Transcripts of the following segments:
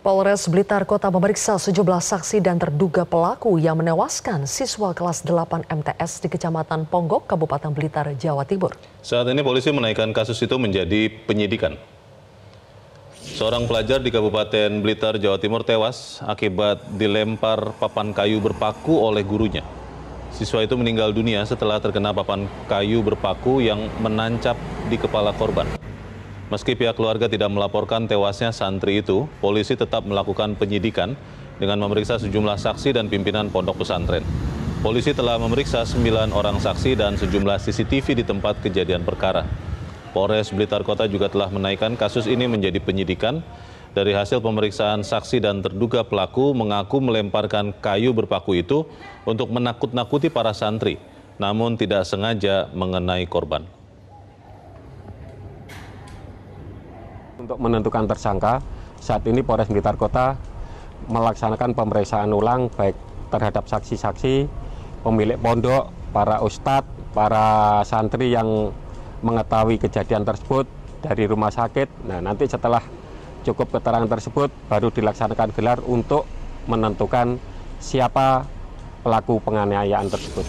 Polres Blitar Kota memeriksa sejumlah saksi dan terduga pelaku yang menewaskan siswa kelas 8 MTS di Kecamatan Ponggok, Kabupaten Blitar, Jawa Timur. Saat ini polisi menaikkan kasus itu menjadi penyidikan. Seorang pelajar di Kabupaten Blitar, Jawa Timur tewas akibat dilempar papan kayu berpaku oleh gurunya. Siswa itu meninggal dunia setelah terkena papan kayu berpaku yang menancap di kepala korban. Meski pihak keluarga tidak melaporkan tewasnya santri itu, polisi tetap melakukan penyidikan dengan memeriksa sejumlah saksi dan pimpinan pondok pesantren. Polisi telah memeriksa 9 orang saksi dan sejumlah CCTV di tempat kejadian perkara. Polres Blitar Kota juga telah menaikkan kasus ini menjadi penyidikan. Dari hasil pemeriksaan saksi dan terduga pelaku mengaku melemparkan kayu berpaku itu untuk menakut-nakuti para santri, namun tidak sengaja mengenai korban. Untuk menentukan tersangka, saat ini Polres Blitar Kota melaksanakan pemeriksaan ulang baik terhadap saksi-saksi, pemilik pondok, para ustadz, para santri yang mengetahui kejadian tersebut dari rumah sakit. Nah, nanti setelah cukup keterangan tersebut baru dilaksanakan gelar untuk menentukan siapa pelaku penganiayaan tersebut.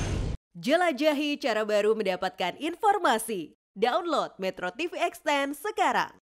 Jelajahi cara baru mendapatkan informasi. Download Metro TV Extend sekarang.